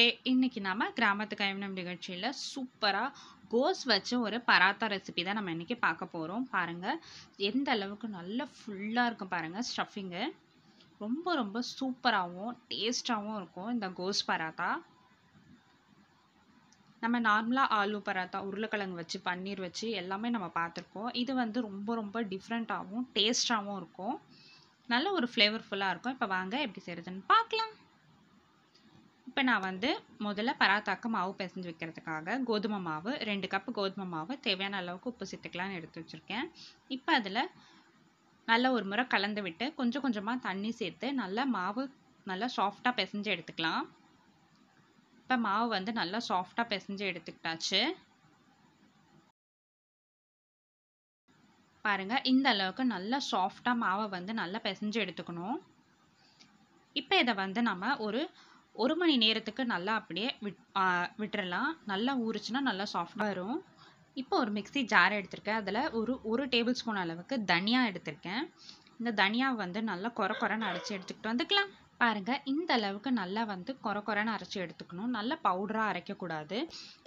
மக்களே இன்றைக்கி நாம் கிராமத்து கைவினம் நிகழ்ச்சியில் சூப்பராக கோஸ் வச்ச ஒரு பராத்தா ரெசிபி தான் நம்ம இன்றைக்கி பார்க்க போகிறோம் பாருங்கள் எந்த அளவுக்கு நல்லா ஃபுல்லாக இருக்கும் பாருங்கள் ஸ்டஃபிங்கு ரொம்ப ரொம்ப சூப்பராகவும் டேஸ்ட்டாகவும் இருக்கும் இந்த கோஸ் பராத்தா நம்ம நார்மலாக ஆலு பராத்தா உருளைக்கிழங்கு வச்சு பன்னீர் வச்சு எல்லாமே நம்ம பார்த்துருக்கோம் இது வந்து ரொம்ப ரொம்ப டிஃப்ரெண்ட்டாகவும் டேஸ்ட்டாகவும் இருக்கும் நல்ல ஒரு ஃப்ளேவர்ஃபுல்லாக இருக்கும் இப்போ வாங்க எப்படி செய்கிறதுன்னு பார்க்கலாம் இப்போ நான் வந்து முதல்ல பராத்தாக்கு மாவு பிசைஞ்சு வைக்கிறதுக்காக கோதுமை மாவு ரெண்டு கப்பு கோதுமை மாவு தேவையான அளவுக்கு உப்பு சேர்த்துக்கலான்னு எடுத்து வச்சுருக்கேன் இப்போ அதில் நல்லா ஒரு முறை கலந்து விட்டு கொஞ்சம் கொஞ்சமாக தண்ணி சேர்த்து நல்லா மாவு நல்லா சாஃப்டாக பிசைஞ்சு எடுத்துக்கலாம் இப்போ மாவு வந்து நல்லா சாஃப்டாக பிசைஞ்சு எடுத்துக்கிட்டாச்சு பாருங்கள் இந்த அளவுக்கு நல்லா சாஃப்டாக மாவை வந்து நல்லா பிசைஞ்சு எடுத்துக்கணும் இப்போ இதை வந்து நம்ம ஒரு ஒரு மணி நேரத்துக்கு நல்லா அப்படியே விட் விட்டுறலாம் நல்லா ஊறுச்சுன்னா நல்லா சாஃப்டாக வரும் இப்போ ஒரு மிக்ஸி ஜார் எடுத்திருக்கேன் அதில் ஒரு ஒரு டேபிள் ஸ்பூன் அளவுக்கு தனியாக எடுத்திருக்கேன் இந்த தனியாவை வந்து நல்லா கொர கொரன்னு அரைச்சி எடுத்துக்கிட்டு வந்துக்கலாம் பாருங்கள் இந்த அளவுக்கு நல்லா வந்து கொர குறைன்னு அரைச்சி எடுத்துக்கணும் நல்லா பவுடராக அரைக்கக்கூடாது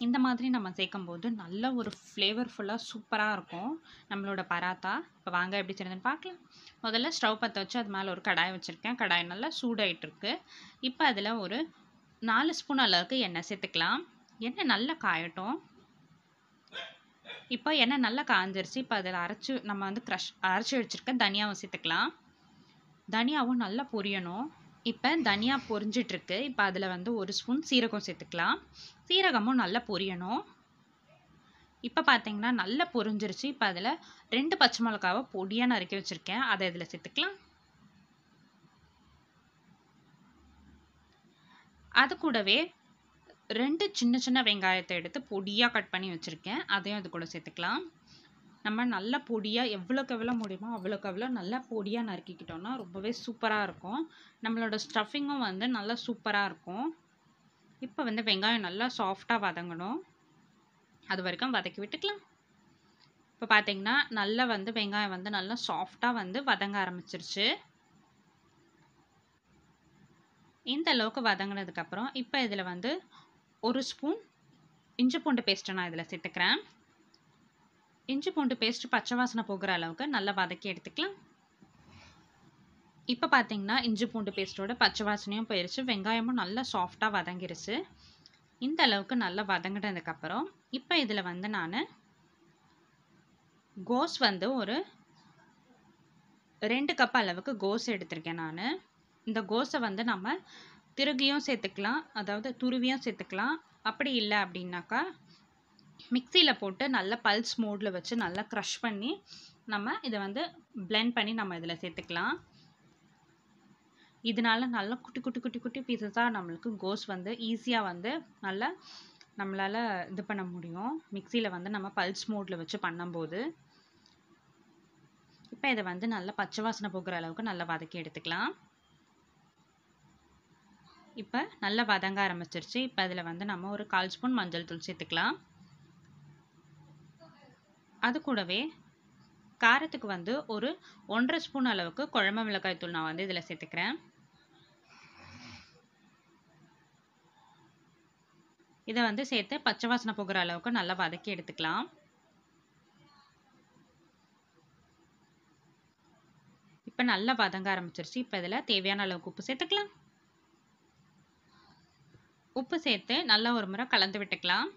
இந்த மாதிரி நம்ம சேர்க்கும் போது நல்ல ஒரு ஃப்ளேவர்ஃபுல்லாக சூப்பராக இருக்கும் நம்மளோட பராத்தா இப்போ வாங்க எப்படி செய்யுதுன்னு பார்க்கலாம் முதல்ல ஸ்டவ் பற்ற வச்சு அது மேலே ஒரு கடாய் வச்சுருக்கேன் கடாய் நல்லா சூடாயிட்டுருக்கு இப்போ அதில் ஒரு நாலு ஸ்பூன் அளவுக்கு எண்ணெய் சேர்த்துக்கலாம் எண்ணெய் நல்லா காயட்டும் இப்போ எண்ணெய் நல்லா காஞ்சிருச்சு இப்போ அதில் அரைச்சி நம்ம வந்து க்ரஷ் அரைச்சி வச்சுருக்க தனியாவும் சேர்த்துக்கலாம் தனியாவும் நல்லா பொரியணும் இப்போ தனியா பொரிஞ்சிட்ருக்கு இப்போ அதில் வந்து ஒரு ஸ்பூன் சீரகம் சேர்த்துக்கலாம் சீரகமும் நல்லா பொரியணும் இப்போ பார்த்தீங்கன்னா நல்லா பொரிஞ்சிருச்சு இப்போ அதில் ரெண்டு பச்சை மிளகாவை பொடியாக நறுக்கி வச்சுருக்கேன் அதை இதில் சேர்த்துக்கலாம் அது கூடவே ரெண்டு சின்ன சின்ன வெங்காயத்தை எடுத்து பொடியாக கட் பண்ணி வச்சுருக்கேன் அதையும் அது கூட சேர்த்துக்கலாம் நம்ம நல்ல பொடியாக எவ்வளோக்கு எவ்வளோ முடியுமோ அவ்வளோக்கு அவ்வளோ நல்லா பொடியாக நறுக்கிக்கிட்டோம்னா ரொம்பவே சூப்பராக இருக்கும் நம்மளோட ஸ்டஃபிங்கும் வந்து நல்லா சூப்பராக இருக்கும் இப்போ வந்து வெங்காயம் நல்லா சாஃப்டாக வதங்கணும் அது வரைக்கும் வதக்கி விட்டுக்கலாம் இப்போ பார்த்தீங்கன்னா நல்லா வந்து வெங்காயம் வந்து நல்லா சாஃப்டாக வந்து வதங்க ஆரம்பிச்சிருச்சு இந்த அளவுக்கு வதங்கினதுக்கப்புறம் இப்போ இதில் வந்து ஒரு ஸ்பூன் இஞ்சி பூண்டு பேஸ்ட்டை நான் இதில் சேர்த்துக்கிறேன் இஞ்சி பூண்டு பேஸ்ட் பச்சை வாசனை போகிற அளவுக்கு நல்லா வதக்கி எடுத்துக்கலாம் இப்போ பார்த்தீங்கன்னா இஞ்சி பூண்டு பேஸ்ட்டோட பச்சை வாசனையும் போயிடுச்சு வெங்காயமும் நல்லா சாஃப்டாக வதங்கிருச்சு இந்த அளவுக்கு நல்லா வதங்கினதுக்கப்புறம் இப்போ இதில் வந்து நான் கோஸ் வந்து ஒரு ரெண்டு கப் அளவுக்கு கோஸ் எடுத்திருக்கேன் நான் இந்த கோஸை வந்து நம்ம திருகியும் சேர்த்துக்கலாம் அதாவது துருவியும் சேர்த்துக்கலாம் அப்படி இல்லை அப்படின்னாக்கா மிக்சியில் போட்டு நல்லா பல்ஸ் மோடில் வச்சு நல்லா க்ரஷ் பண்ணி நம்ம இதை வந்து பிளெண்ட் பண்ணி நம்ம இதில் சேர்த்துக்கலாம் இதனால நல்லா குட்டி குட்டி குட்டி குட்டி பீசஸாக நம்மளுக்கு கோஸ் வந்து ஈஸியாக வந்து நல்லா நம்மளால் இது பண்ண முடியும் மிக்சியில் வந்து நம்ம பல்ஸ் மோடில் வச்சு பண்ணும்போது இப்போ இதை வந்து நல்லா பச்சை வாசனை போகிற அளவுக்கு நல்லா வதக்கி எடுத்துக்கலாம் இப்போ நல்லா வதங்க ஆரம்பிச்சிருச்சு இப்போ அதில் வந்து நம்ம ஒரு கால் ஸ்பூன் மஞ்சள் தூள் சேர்த்துக்கலாம் அது கூடவே காரத்துக்கு வந்து ஒரு ஒன்றரை ஸ்பூன் அளவுக்கு குழம்பு மிளகாய் தூள் நான் வந்து இதில் சேர்த்துக்கிறேன் இதை வந்து சேர்த்து பச்சை வாசனை போகிற அளவுக்கு நல்லா வதக்கி எடுத்துக்கலாம் இப்போ நல்லா வதங்க ஆரம்பிச்சிருச்சு இப்போ இதில் தேவையான அளவுக்கு உப்பு சேர்த்துக்கலாம் உப்பு சேர்த்து நல்லா ஒரு முறை கலந்து விட்டுக்கலாம்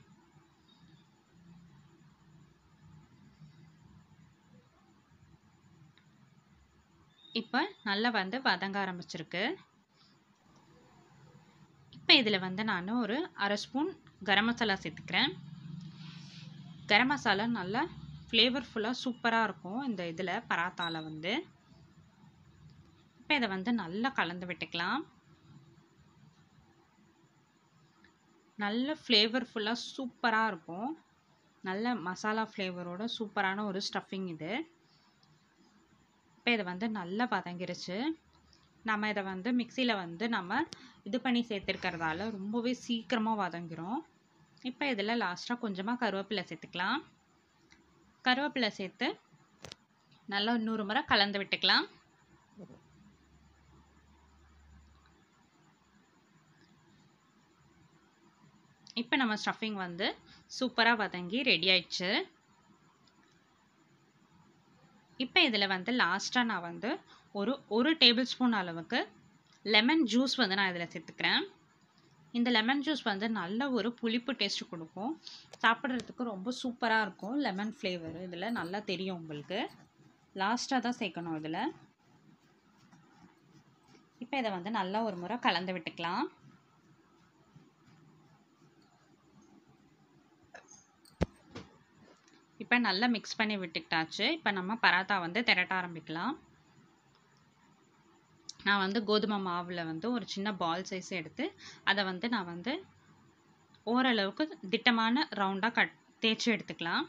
இப்போ நல்லா வந்து வதங்க ஆரம்பிச்சிருக்கு இப்போ இதில் வந்து நான் ஒரு அரை ஸ்பூன் கரம் மசாலா சேர்த்துக்கிறேன் கரம் மசாலா நல்லா ஃப்ளேவர்ஃபுல்லாக சூப்பராக இருக்கும் இந்த இதில் பராத்தாவில் வந்து இப்போ இதை வந்து நல்லா கலந்து விட்டுக்கலாம் நல்ல ஃப்ளேவர்ஃபுல்லாக சூப்பராக இருக்கும் நல்ல மசாலா ஃப்ளேவரோட சூப்பரான ஒரு ஸ்டஃபிங் இது இப்போ இது வந்து நல்லா வதங்கிருச்சு நம்ம இதை வந்து மிக்சியில் வந்து நம்ம இது பண்ணி சேர்த்துருக்கிறதால ரொம்பவே சீக்கிரமாக வதங்கிரும் இப்போ இதில் லாஸ்ட்டாக கொஞ்சமாக கருவேப்பிலை சேர்த்துக்கலாம் கருவேப்பிலை சேர்த்து நல்லா இன்னொரு முறை கலந்து விட்டுக்கலாம் இப்போ நம்ம ஸ்டஃபிங் வந்து சூப்பராக வதங்கி ரெடி ஆயிடுச்சு இப்போ இதில் வந்து லாஸ்ட்டாக நான் வந்து ஒரு ஒரு டேபிள் ஸ்பூன் அளவுக்கு லெமன் ஜூஸ் வந்து நான் இதில் சேர்த்துக்கிறேன் இந்த லெமன் ஜூஸ் வந்து நல்ல ஒரு புளிப்பு டேஸ்ட் கொடுக்கும் சாப்பிட்றதுக்கு ரொம்ப சூப்பராக இருக்கும் லெமன் ஃப்ளேவர் இதில் நல்லா தெரியும் உங்களுக்கு லாஸ்ட்டாக தான் சேர்க்கணும் இதில் இப்போ இதை வந்து நல்லா ஒரு முறை கலந்து விட்டுக்கலாம் இப்போ நல்லா மிக்ஸ் பண்ணி விட்டுக்கிட்டாச்சு இப்போ நம்ம பராத்தா வந்து திரட்ட ஆரம்பிக்கலாம் நான் வந்து கோதுமை மாவில் வந்து ஒரு சின்ன பால் சைஸ் எடுத்து அதை வந்து நான் வந்து ஓரளவுக்கு திட்டமான ரவுண்டாக கட் தேய்ச்சி எடுத்துக்கலாம்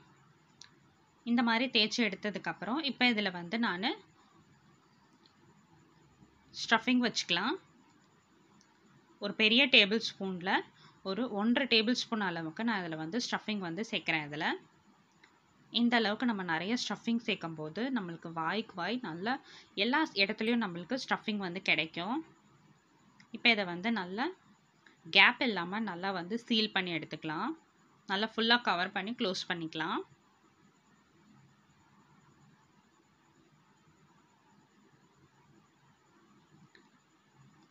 இந்த மாதிரி தேய்ச்சி எடுத்ததுக்கப்புறம் இப்போ இதில் வந்து நான் ஸ்டஃபிங் வச்சுக்கலாம் ஒரு பெரிய டேபிள் ஸ்பூனில் ஒரு ஒன்றரை டேபிள் ஸ்பூன் அளவுக்கு நான் இதில் வந்து ஸ்டஃபிங் வந்து சேர்க்குறேன் இதில் இந்த அளவுக்கு நம்ம நிறைய ஸ்டஃபிங் சேர்க்கும் போது நம்மளுக்கு வாய்க்கு வாய் நல்லா எல்லா இடத்துலையும் நம்மளுக்கு ஸ்டஃபிங் வந்து கிடைக்கும் இப்போ இதை வந்து நல்லா கேப் இல்லாமல் நல்லா வந்து சீல் பண்ணி எடுத்துக்கலாம் நல்லா ஃபுல்லாக கவர் பண்ணி க்ளோஸ் பண்ணிக்கலாம்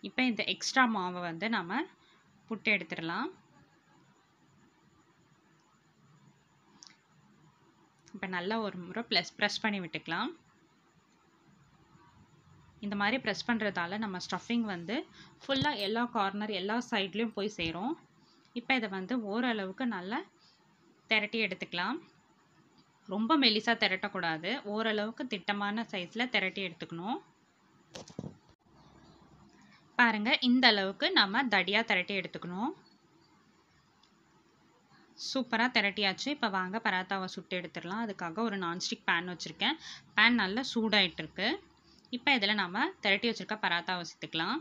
இப்போ இந்த எக்ஸ்ட்ரா மாவை வந்து நம்ம புட்டு எடுத்துடலாம் இப்போ நல்லா ஒரு முறை ப்ளஸ் ப்ரெஸ் பண்ணி விட்டுக்கலாம் இந்த மாதிரி ப்ரெஸ் பண்ணுறதால நம்ம ஸ்டஃபிங் வந்து ஃபுல்லாக எல்லா கார்னர் எல்லா சைட்லேயும் போய் சேரும் இப்போ இதை வந்து ஓரளவுக்கு நல்லா திரட்டி எடுத்துக்கலாம் ரொம்ப மெலிசாக திரட்டக்கூடாது ஓரளவுக்கு திட்டமான சைஸில் திரட்டி எடுத்துக்கணும் பாருங்கள் இந்த அளவுக்கு நம்ம தடியாக திரட்டி எடுத்துக்கணும் சூப்பராக திரட்டியாச்சு இப்போ வாங்க பராத்தாவை சுட்டு எடுத்துடலாம் அதுக்காக ஒரு நான்ஸ்டிக் பேன் வச்சுருக்கேன் பேன் நல்லா சூடாயிட்டுருக்கு இப்போ இதில் நாம் திரட்டி வச்சுருக்க பராத்தாவை சேர்த்துக்கலாம்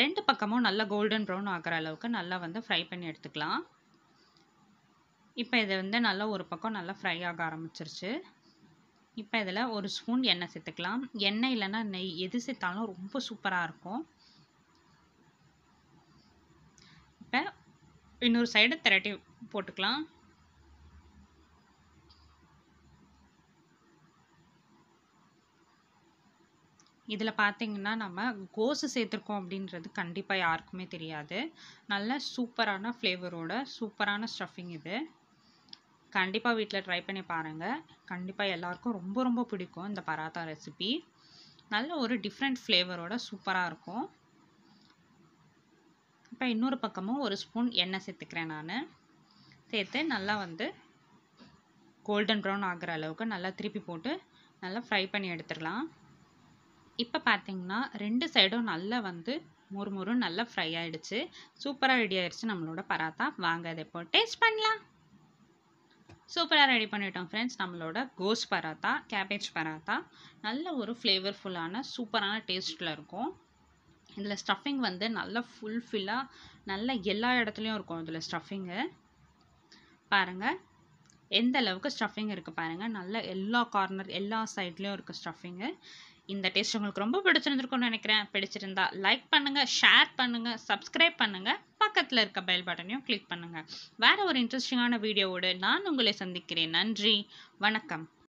ரெண்டு பக்கமும் நல்லா கோல்டன் ப்ரௌன் ஆகிற அளவுக்கு நல்லா வந்து ஃப்ரை பண்ணி எடுத்துக்கலாம் இப்போ இது வந்து நல்லா ஒரு பக்கம் நல்லா ஃப்ரை ஆக ஆரம்பிச்சிருச்சு இப்போ இதில் ஒரு ஸ்பூன் எண்ணெய் சேர்த்துக்கலாம் எண்ணெய் இல்லைன்னா நெய் எது சேர்த்தாலும் ரொம்ப சூப்பராக இருக்கும் இன்னொரு சைடு திரட்டி போட்டுக்கலாம் இதில் பார்த்தீங்கன்னா நம்ம கோசு சேர்த்துருக்கோம் அப்படின்றது கண்டிப்பாக யாருக்குமே தெரியாது நல்ல சூப்பரான ஃப்ளேவரோட சூப்பரான ஸ்டஃபிங் இது கண்டிப்பாக வீட்டில் ட்ரை பண்ணி பாருங்கள் கண்டிப்பாக எல்லாருக்கும் ரொம்ப ரொம்ப பிடிக்கும் இந்த பராத்தா ரெசிபி நல்ல ஒரு டிஃப்ரெண்ட் ஃப்ளேவரோட சூப்பராக இருக்கும் இப்போ இன்னொரு பக்கமும் ஒரு ஸ்பூன் எண்ணெய் சேர்த்துக்கிறேன் நான் சேர்த்து நல்லா வந்து கோல்டன் ப்ரௌன் ஆகிற அளவுக்கு நல்லா திருப்பி போட்டு நல்லா ஃப்ரை பண்ணி எடுத்துடலாம் இப்போ பார்த்தீங்கன்னா ரெண்டு சைடும் நல்லா வந்து மொறு மொறு நல்லா ஃப்ரை ஆகிடுச்சு சூப்பராக ரெடி ஆகிடுச்சு நம்மளோட பராத்தா வாங்க அதை இப்போ டேஸ்ட் பண்ணலாம் சூப்பராக ரெடி பண்ணிட்டோம் ஃப்ரெண்ட்ஸ் நம்மளோட கோஸ் பராத்தா கேபேஜ் பராத்தா நல்ல ஒரு ஃப்ளேவர்ஃபுல்லான சூப்பரான டேஸ்ட்டில் இருக்கும் இதில் ஸ்டஃபிங் வந்து நல்லா ஃபுல்ஃபில்லாக நல்ல எல்லா இடத்துலையும் இருக்கும் இதில் ஸ்டஃபிங்கு பாருங்கள் எந்த அளவுக்கு ஸ்டஃபிங் இருக்குது பாருங்கள் நல்ல எல்லா கார்னர் எல்லா சைட்லேயும் இருக்குது ஸ்டஃபிங்கு இந்த டேஸ்ட் உங்களுக்கு ரொம்ப பிடிச்சிருந்துருக்கும்னு நினைக்கிறேன் பிடிச்சிருந்தா லைக் பண்ணுங்கள் ஷேர் பண்ணுங்கள் சப்ஸ்கிரைப் பண்ணுங்கள் பக்கத்தில் இருக்க பெல் பட்டனையும் கிளிக் பண்ணுங்கள் வேறு ஒரு இன்ட்ரெஸ்டிங்கான வீடியோவோடு நான் உங்களை சந்திக்கிறேன் நன்றி வணக்கம்